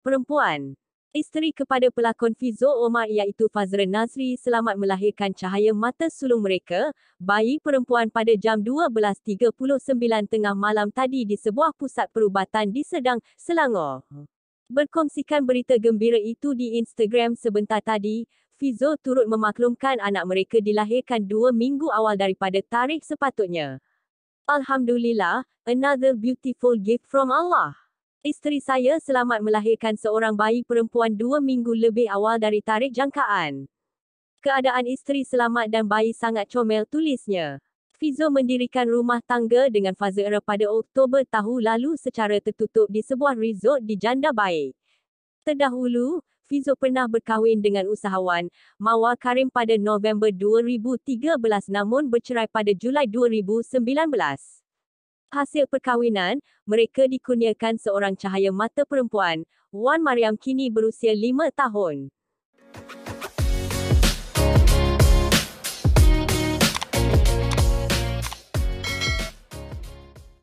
perempuan. Isteri kepada pelakon Fizo Omar iaitu Fazra Nazri selamat melahirkan cahaya mata sulung mereka, bayi perempuan pada jam 12.39 tengah malam tadi di sebuah pusat perubatan di Sedang, Selangor. Berkongsikan berita gembira itu di Instagram sebentar tadi, Fizo turut memaklumkan anak mereka dilahirkan dua minggu awal daripada tarikh sepatutnya. Alhamdulillah, another beautiful gift from Allah. Isteri saya selamat melahirkan seorang bayi perempuan dua minggu lebih awal dari tarikh jangkaan. Keadaan isteri selamat dan bayi sangat comel tulisnya. Fizo mendirikan rumah tangga dengan Fazera pada Oktober tahun lalu secara tertutup di sebuah resort di Janda Bayi. Terdahulu, Fizo pernah berkahwin dengan usahawan Mawar Karim pada November 2013 namun bercerai pada Julai 2019 hasil perkahwinan, mereka dikurniakan seorang cahaya mata perempuan. Wan Mariam kini berusia 5 tahun.